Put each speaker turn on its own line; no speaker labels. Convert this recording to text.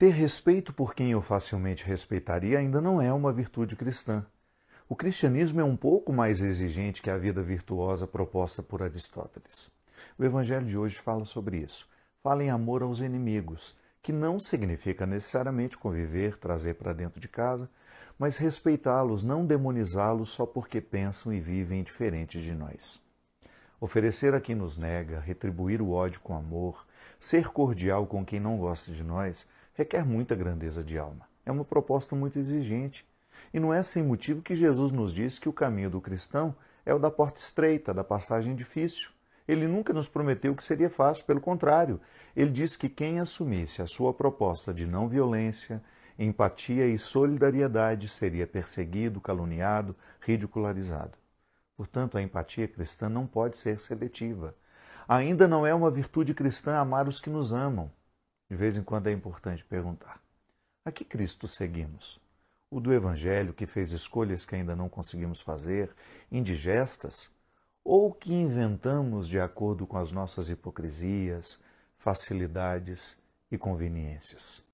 Ter respeito por quem eu facilmente respeitaria ainda não é uma virtude cristã. O cristianismo é um pouco mais exigente que a vida virtuosa proposta por Aristóteles. O evangelho de hoje fala sobre isso. Fala em amor aos inimigos, que não significa necessariamente conviver, trazer para dentro de casa, mas respeitá-los, não demonizá-los só porque pensam e vivem diferentes de nós. Oferecer a quem nos nega, retribuir o ódio com amor, ser cordial com quem não gosta de nós, requer muita grandeza de alma. É uma proposta muito exigente. E não é sem motivo que Jesus nos diz que o caminho do cristão é o da porta estreita, da passagem difícil. Ele nunca nos prometeu que seria fácil, pelo contrário, ele diz que quem assumisse a sua proposta de não violência, empatia e solidariedade seria perseguido, caluniado, ridicularizado. Portanto, a empatia cristã não pode ser seletiva. Ainda não é uma virtude cristã amar os que nos amam. De vez em quando é importante perguntar: a que Cristo seguimos? O do Evangelho que fez escolhas que ainda não conseguimos fazer, indigestas? Ou que inventamos de acordo com as nossas hipocrisias, facilidades e conveniências?